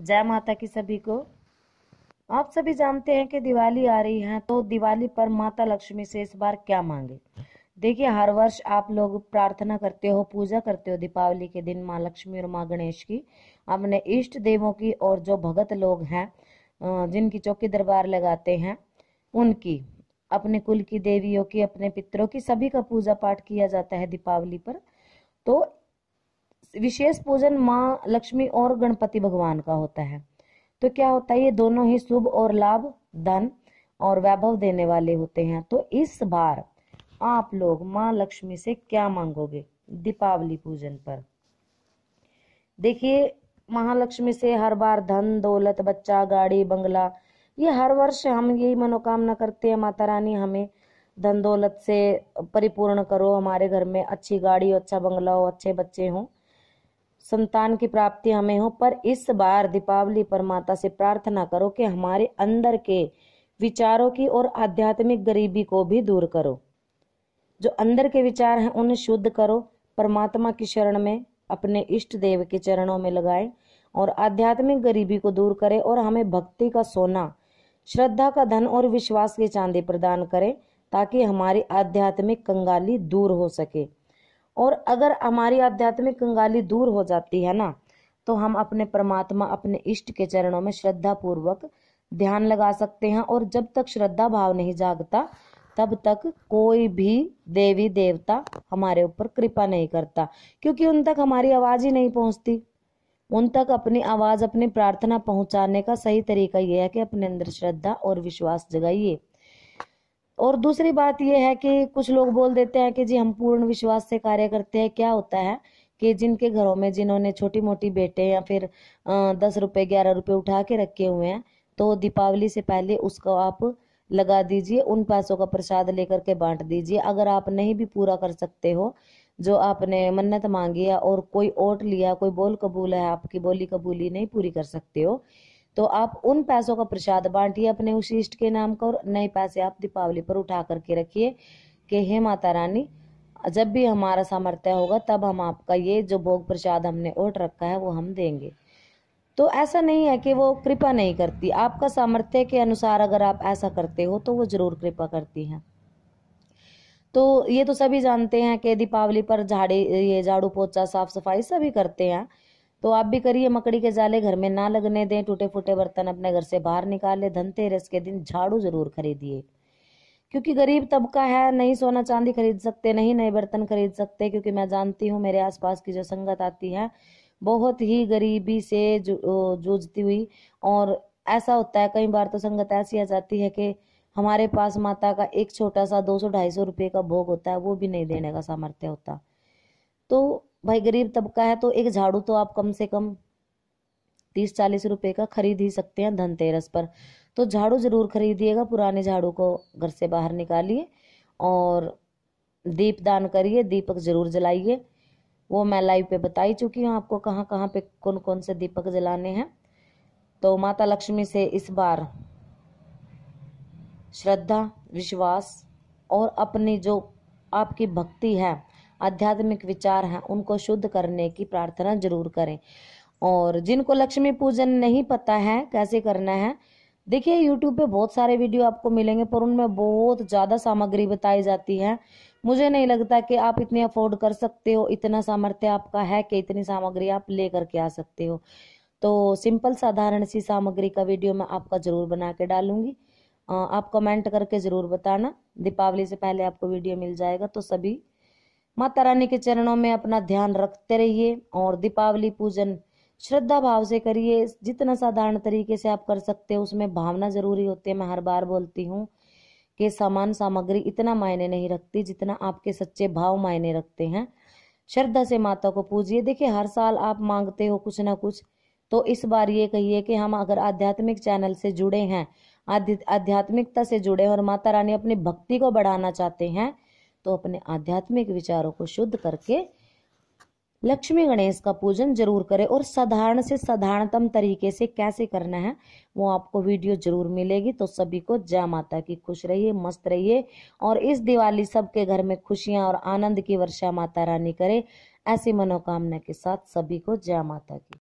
जय माता की सभी को आप सभी जानते हैं कि दिवाली आ रही है तो दिवाली पर माता लक्ष्मी से इस बार क्या मांगे देखिए हर वर्ष आप लोग प्रार्थना करते हो पूजा करते हो दीपावली के दिन माँ लक्ष्मी और माँ गणेश की अपने इष्ट देवों की और जो भगत लोग हैं जिनकी चौकी दरबार लगाते हैं उनकी अपने कुल की देवियों की अपने पितरों की सभी का पूजा पाठ किया जाता है दीपावली पर तो विशेष पूजन माँ लक्ष्मी और गणपति भगवान का होता है तो क्या होता है ये दोनों ही शुभ और लाभ धन और वैभव देने वाले होते हैं तो इस बार आप लोग माँ लक्ष्मी से क्या मांगोगे दीपावली पूजन पर देखिए महालक्ष्मी से हर बार धन दौलत बच्चा गाड़ी बंगला ये हर वर्ष हम यही मनोकामना करते हैं माता रानी हमें धन दौलत से परिपूर्ण करो हमारे घर में अच्छी गाड़ी हो अच्छा बंगला हो अच्छे बच्चे हों संतान की प्राप्ति हमें हो पर इस बार दीपावली पर माता से प्रार्थना करो कि हमारे अंदर के विचारों की और आध्यात्मिक गरीबी को भी दूर करो जो अंदर के विचार हैं उन्हें शुद्ध करो परमात्मा की शरण में अपने इष्ट देव के चरणों में लगाए और आध्यात्मिक गरीबी को दूर करें और हमें भक्ति का सोना श्रद्धा का धन और विश्वास की चांदी प्रदान करें ताकि हमारी आध्यात्मिक कंगाली दूर हो सके और अगर हमारी आध्यात्मिक कंगाली दूर हो जाती है ना तो हम अपने परमात्मा अपने इष्ट के चरणों में श्रद्धा पूर्वक ध्यान लगा सकते हैं और जब तक श्रद्धा भाव नहीं जागता तब तक कोई भी देवी देवता हमारे ऊपर कृपा नहीं करता क्योंकि उन तक हमारी आवाज़ ही नहीं पहुंचती उन तक अपनी आवाज़ अपनी प्रार्थना पहुंचाने का सही तरीका यह है कि अपने अंदर श्रद्धा और विश्वास जगाइए और दूसरी बात यह है कि कुछ लोग बोल देते हैं कि जी हम पूर्ण विश्वास से कार्य करते हैं क्या होता है कि जिनके घरों में जिन्होंने छोटी मोटी बेटे या फिर दस रुपये ग्यारह रुपये उठा के रखे हुए हैं तो दीपावली से पहले उसको आप लगा दीजिए उन पैसों का प्रसाद लेकर के बांट दीजिए अगर आप नहीं भी पूरा कर सकते हो जो आपने मन्नत मांगी है और कोई ओट लिया कोई बोल कबूल है आपकी बोली कबूली नहीं पूरी कर सकते हो तो आप उन पैसों का प्रसाद बांटिए अपने उस इष्ट के नाम का और नए पैसे आप दीपावली पर उठा करके रखिए कि हे माता रानी जब भी हमारा सामर्थ्य होगा तब हम आपका ये जो भोग प्रसाद हमने ओट रखा है वो हम देंगे तो ऐसा नहीं है कि वो कृपा नहीं करती आपका सामर्थ्य के अनुसार अगर आप ऐसा करते हो तो वो जरूर कृपा करती हैं तो ये तो सभी जानते हैं कि दीपावली पर झाड़ी ये झाड़ू पोछा साफ सफाई सभी करते हैं तो आप भी करिए मकड़ी के जाले घर में ना लगने दें टूटे फूटे बर्तन अपने घर से बाहर निकाले धनतेरस के दिन झाड़ू जरूर खरीदिए क्योंकि गरीब तबका है नहीं सोना चांदी खरीद सकते नहीं नए बर्तन खरीद सकते क्योंकि मैं जानती हूँ मेरे आसपास की जो संगत आती है बहुत ही गरीबी से जूझती हुई और ऐसा होता है कई बार तो संगत ऐसी आ जाती है कि हमारे पास माता का एक छोटा सा दो सौ ढाई सौ रुपये का भोग होता है वो भी नहीं देने का सामर्थ्य होता तो भाई गरीब तबका है तो एक झाड़ू तो आप कम से कम तीस चालीस रुपए का खरीद ही सकते हैं धनतेरस पर तो झाड़ू जरूर खरीदिएगा पुराने झाड़ू को घर से बाहर निकालिए और दीप दान करिए दीपक जरूर जलाइए वो मैं लाइव पे बता ही चुकी हूँ आपको कहाँ कहाँ पे कौन कौन से दीपक जलाने हैं तो माता लक्ष्मी से इस बार श्रद्धा विश्वास और अपनी जो आपकी भक्ति है आध्यात्मिक विचार हैं उनको शुद्ध करने की प्रार्थना जरूर करें और जिनको लक्ष्मी पूजन नहीं पता है कैसे करना है देखिए यूट्यूब पे बहुत सारे वीडियो आपको मिलेंगे पर उनमें बहुत ज़्यादा सामग्री बताई जाती है मुझे नहीं लगता कि आप इतनी अफोर्ड कर सकते हो इतना सामर्थ्य आपका है कि इतनी सामग्री आप ले करके आ सकते हो तो सिंपल साधारण सी सामग्री का वीडियो मैं आपका ज़रूर बना के डालूंगी आप कमेंट करके ज़रूर बताना दीपावली से पहले आपको वीडियो मिल जाएगा तो सभी माता रानी के चरणों में अपना ध्यान रखते रहिए और दीपावली पूजन श्रद्धा भाव से करिए जितना साधारण तरीके से आप कर सकते हो उसमें भावना जरूरी होती है मैं हर बार बोलती हूँ कि सामान सामग्री इतना मायने नहीं रखती जितना आपके सच्चे भाव मायने रखते हैं श्रद्धा से माता को पूजिए देखिए हर साल आप मांगते हो कुछ ना कुछ तो इस बार ये कहिए कि हम अगर आध्यात्मिक चैनल से जुड़े हैं आध्यात्मिकता से जुड़े हैं और माता रानी अपनी भक्ति को बढ़ाना चाहते हैं तो अपने आध्यात्मिक विचारों को शुद्ध करके लक्ष्मी गणेश का पूजन जरूर करें और साधारण से साधारणतम तरीके से कैसे करना है वो आपको वीडियो जरूर मिलेगी तो सभी को जय माता की खुश रहिए मस्त रहिए और इस दिवाली सबके घर में खुशियां और आनंद की वर्षा माता रानी करे ऐसी मनोकामना के साथ सभी को जय माता की